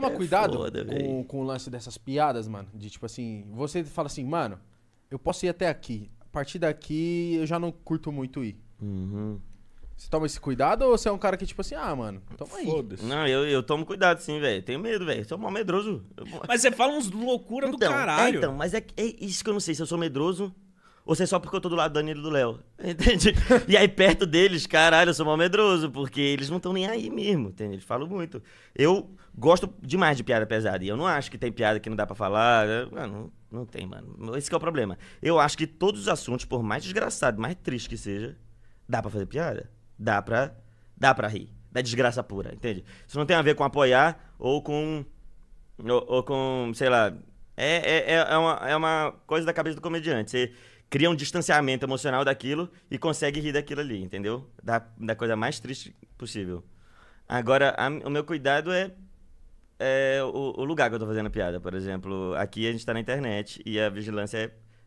toma é cuidado foda, com, com, o lance dessas piadas, mano. De tipo assim, você fala assim, mano, eu posso ir até aqui. A partir daqui eu já não curto muito ir. Uhum. Você toma esse cuidado ou você é um cara que, tipo assim, ah, mano, toma aí. Não, eu, eu tomo cuidado sim, velho. Tenho medo, velho. Sou mal medroso. Eu... Mas você fala uns loucura então, do é, caralho. É, então, mas é, é, isso que eu não sei. Se eu sou medroso ou se é só porque eu tô do lado do Danilo e do Léo. Entende? e aí perto deles, caralho, eu sou mal medroso, porque eles não estão nem aí mesmo, entende? Eles falam muito. Eu gosto demais de piada pesada, e eu não acho que tem piada que não dá para falar. não, não tem, mano. Esse é o problema. Eu acho que todos os assuntos, por mais desgraçado, mais triste que seja, dá para fazer piada. Dá pra, dá pra rir. Da desgraça pura, entende? Isso não tem a ver com apoiar ou com. Ou, ou com, sei lá. É, é, é, é uma, é uma coisa da cabeça do comediante. Você cria um distanciamento emocional daquilo e consegue rir daquilo ali, entendeu? Da, da coisa mais triste possível. Agora, a, o meu cuidado é, é o, o, lugar que eu tô fazendo a piada. Por exemplo, aqui a gente tá na internet e a vigilância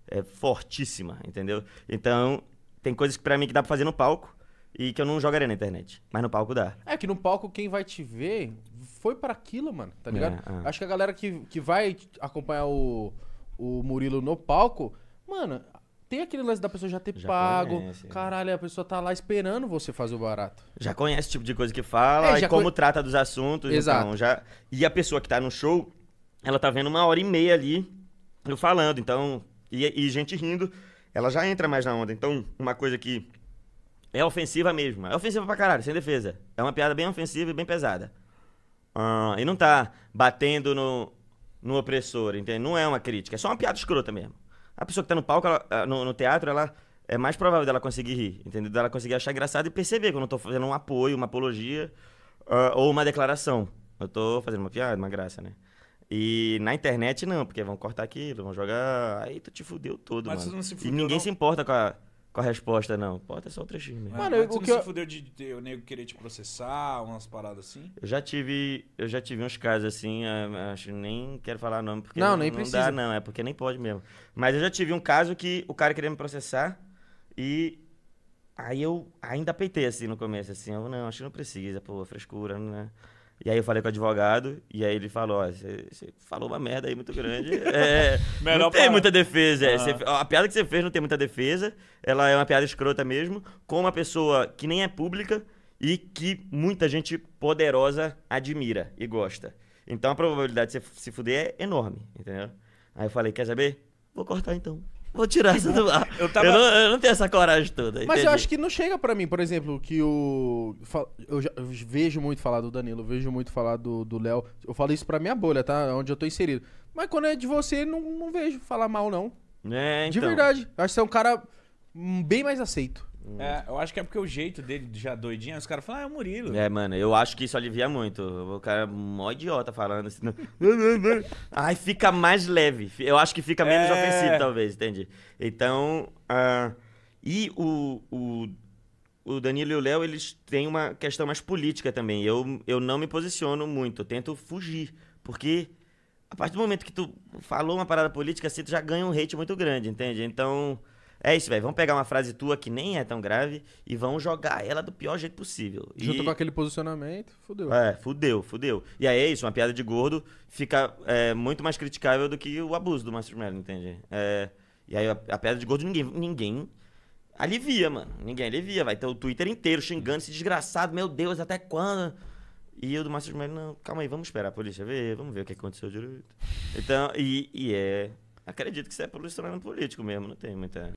é, é fortíssima, entendeu? Então, tem coisas que pra mim que dá pra fazer no palco e que eu não jogaria na internet. Mas no palco dá. É que no palco quem vai te ver foi para aquilo, mano, tá ligado? É, ah. Acho que a galera que, que vai acompanhar o, o Murilo no palco, mano, tem aquele lance da pessoa já ter já pago. Conhece, é. caralho, a pessoa tá lá esperando você fazer o barato. Já conhece o tipo de coisa que fala é, e como trata dos assuntos. Exato. Então, já... E a pessoa que tá no show, ela tá vendo uma hora e meia ali eu falando. Então, e, e gente rindo, ela já entra mais na onda. Então, uma coisa que é ofensiva mesmo. É ofensiva pra caralho, sem defesa. É uma piada bem ofensiva e bem pesada. Ah, e não tá batendo no, no opressor, entende? Não é uma crítica, é só uma piada escrota mesmo a pessoa que tá no palco, ela, ah, no, no, teatro, ela é mais provável dela conseguir rir, entendeu? Dela conseguir achar engraçado e perceber que eu não tô fazendo um apoio, uma apologia uh, ou uma declaração. Eu tô fazendo uma piada, uma graça, né? E na internet não, porque vão cortar aquilo, vão jogar. Aí tu te fudeu todo, Mas mano. Fudeu, e ninguém não? se importa com a com a resposta, não. Pode é só um trechinho mesmo. Mano, eu, o que eu... fudeu de, de o nego querer te processar, umas paradas assim? Eu já tive, eu já tive uns casos assim, é, é, acho nem quero falar nome, porque não, não, nem não dá, não, é porque nem pode mesmo. Mas eu já tive um caso que o cara queria me processar e aí eu ainda peitei assim no começo, assim, eu não, acho que não precisa, pô, frescura, né? E aí eu falei com o advogado, e aí ele falou, ó, você falou uma merda aí muito grande. É, não tem para... muita defesa. É. Cê, ah. a piada que você fez não tem muita defesa, ela é uma piada escrota mesmo, com uma pessoa que nem é pública e que muita gente poderosa admira e gosta. Então a probabilidade de você se fuder é enorme, entendeu? Aí eu falei, quer saber? Vou cortar então. Vou tirar essa do Eu, tava... eu, não, eu não, tenho essa coragem toda. Mas eu acho que não chega para mim, por exemplo, que o. Eu, já, eu, vejo muito falar do Danilo, vejo muito falar do Léo. Eu falo isso pra minha bolha, tá? Onde eu tô inserido. Mas quando é de você, não, não vejo falar mal, não. É, então. De verdade. Eu acho que você é um cara hum, bem mais aceito. É, eu acho que é porque o jeito dele já doidinho, os caras falam, ah, é o Murilo. É, mano, eu acho que isso alivia muito. O cara é mó idiota falando assim. Né? Ai, fica mais leve. Eu acho que fica menos é... ofensivo, talvez, entende? Então. Uh, e o, o, o Danilo e o Léo, eles têm uma questão mais política também. Eu, eu não me posiciono muito, eu tento fugir. Porque a partir do momento que tu falou uma parada política, assim, tu já ganha um hate muito grande, entende? Então. É isso, velho. Vamos pegar uma frase tua que nem é tão grave e vamos jogar ela do pior jeito possível. Junto e... com aquele posicionamento, fudeu. É, fudeu, fudeu. E aí é isso, uma piada de gordo fica é, muito mais criticável do que o abuso do Márcio Mello, entende? É, e aí a, a piada de gordo ninguém, ninguém alivia, mano. Ninguém alivia. Vai ter o Twitter inteiro xingando esse desgraçado, meu Deus, até quando? E eu do Márcio Mello, não, calma aí, vamos esperar a polícia ver, vamos ver o que aconteceu direito. Então, e, e é. Acredito que isso é posicionamento político mesmo, não tem muita.